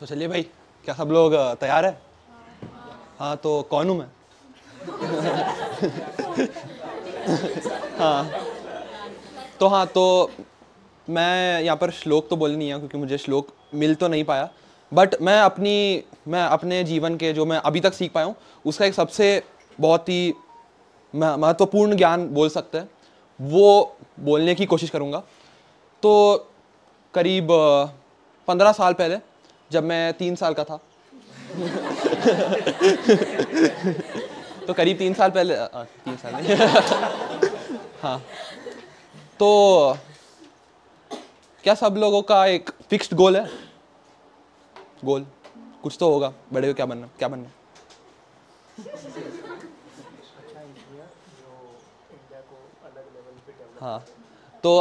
तो चलिए भाई क्या सब लोग तैयार है हाँ तो कौन हूँ मैं हाँ तो हाँ तो मैं यहाँ पर श्लोक तो बोल नहीं है क्योंकि मुझे श्लोक मिल तो नहीं पाया बट मैं अपनी मैं अपने जीवन के जो मैं अभी तक सीख पाया हूँ उसका एक सबसे बहुत ही महत्वपूर्ण ज्ञान बोल सकते हैं वो बोलने की कोशिश करूँगा तो करीब पंद्रह साल पहले जब मैं तीन साल का था तो करीब तीन साल पहले आ, तीन साल नहीं हाँ तो क्या सब लोगों का एक फिक्स्ड गोल है गोल कुछ तो होगा बड़े हो क्या बनना क्या बनना हाँ तो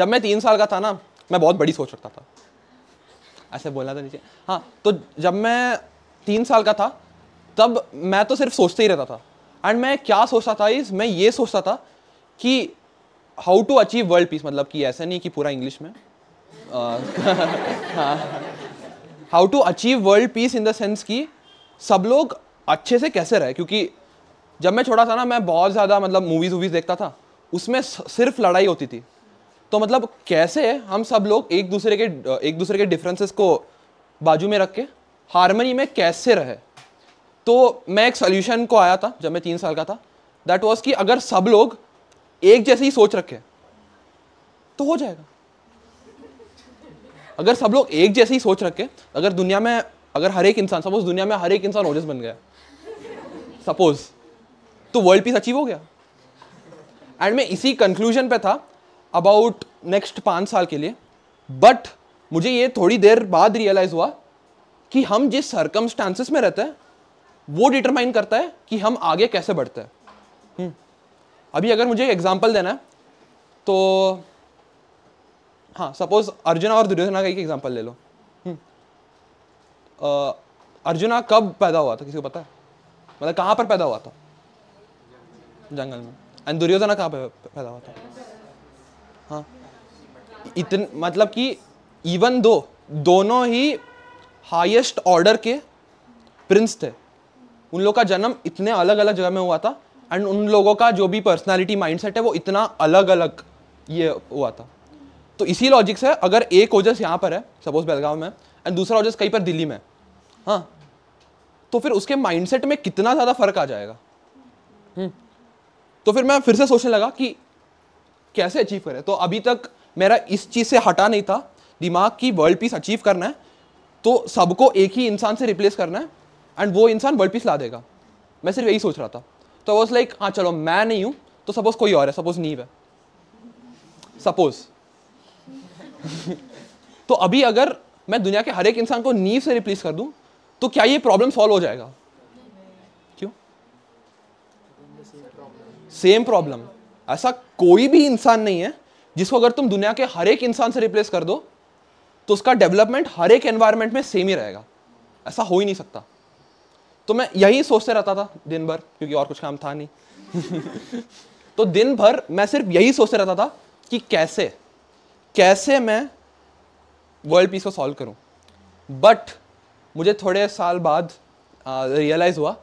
जब मैं तीन साल का था ना मैं बहुत बड़ी सोच रखता था ऐसे बोला था नीचे हाँ तो जब मैं तीन साल का था तब मैं तो सिर्फ सोचते ही रहता था एंड मैं क्या सोचता था इस मैं ये सोचता था कि how to achieve world peace मतलब कि ऐसा नहीं कि पूरा इंग्लिश में how to achieve world peace in the sense कि सब लोग अच्छे से कैसे रहे क्योंकि जब मैं छोटा था ना मैं बहुत ज़्यादा मतलब मूवीज़ वूवीज़ देखता था उसमें सिर्फ लड़ाई होती थी तो मतलब कैसे हम सब लोग एक दूसरे के एक दूसरे के डिफरेंसेस को बाजू में रख के हारमनी में कैसे रहे तो मैं एक सोल्यूशन को आया था जब मैं तीन साल का था दैट वॉज कि अगर सब लोग एक जैसे ही सोच रखे तो हो जाएगा अगर सब लोग एक जैसे ही सोच रखे अगर दुनिया में अगर हर एक इंसान सपोज दुनिया में हर एक इंसान ओजस बन गया सपोज तो वर्ल्ड पीस अचीव हो गया एंड मैं इसी कंक्लूजन पे था अबाउट नेक्स्ट पाँच साल के लिए बट मुझे ये थोड़ी देर बाद रियलाइज़ हुआ कि हम जिस सर्कमस्टांसिस में रहते हैं वो डिटरमाइन करता है कि हम आगे कैसे बढ़ते हैं हम्म। अभी अगर मुझे एग्जाम्पल देना है तो हाँ सपोज अर्जुना और दुर्योधना का एक एग्जाम्पल ले लो हम्म। अर्जुना कब पैदा हुआ था किसी को पता है मतलब कहाँ पर पैदा हुआ था जंगल में एंड दुर्योधना कहाँ पर पैदा हुआ था हाँ इतन मतलब कि इवन दो दोनों ही हाईएस्ट ऑर्डर के प्रिंस थे उन लोग का जन्म इतने अलग अलग जगह में हुआ था एंड उन लोगों का जो भी पर्सनालिटी माइंडसेट है वो इतना अलग अलग ये हुआ था तो इसी लॉजिक से अगर एक ओजस यहाँ पर है सपोज बेलगाव में एंड दूसरा ओजस कहीं पर दिल्ली में हाँ तो फिर उसके माइंडसेट में कितना ज़्यादा फर्क आ जाएगा हम्म। तो फिर मैं फिर से सोचने लगा कि कैसे अचीव करें तो अभी तक मेरा इस चीज़ से हटा नहीं था दिमाग की वर्ल्ड पीस अचीव करना है तो सबको एक ही इंसान से रिप्लेस करना है एंड वो इंसान वर्ल्ड पीस ला देगा मैं सिर्फ यही सोच रहा था तो वॉज लाइक हाँ चलो मैं नहीं हूँ तो सपोज कोई और है सपोज नीव है सपोज तो अभी अगर मैं दुनिया के हर एक इंसान को नीव से रिप्लेस कर दूँ तो क्या ये प्रॉब्लम सॉल्व हो जाएगा क्यों सेम प्रॉब्लम ऐसा कोई भी इंसान नहीं है जिसको अगर तुम दुनिया के हर एक इंसान से रिप्लेस कर दो तो उसका डेवलपमेंट हर एक एनवायरमेंट में सेम ही रहेगा ऐसा हो ही नहीं सकता तो मैं यही सोचते रहता था दिन भर क्योंकि और कुछ काम था नहीं तो दिन भर मैं सिर्फ यही सोचते रहता था कि कैसे कैसे मैं वर्ल्ड पीस को सॉल्व करूं बट मुझे थोड़े साल बाद रियलाइज़ हुआ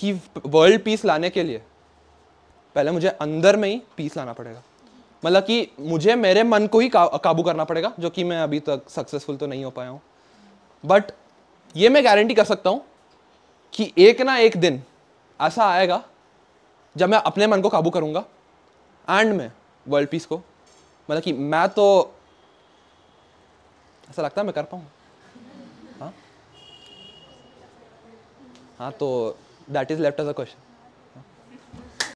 कि वर्ल्ड पीस लाने के लिए पहले मुझे अंदर में ही पीस लाना पड़ेगा मतलब कि मुझे मेरे मन को ही काबू करना पड़ेगा जो कि मैं अभी तक सक्सेसफुल तो नहीं हो पाया हूँ बट ये मैं गारंटी कर सकता हूँ कि एक ना एक दिन ऐसा आएगा जब मैं अपने मन को काबू करूँगा एंड मैं वर्ल्ड पीस को मतलब कि मैं तो ऐसा लगता है मैं कर पाऊँ हाँ हाँ तो that is left as a question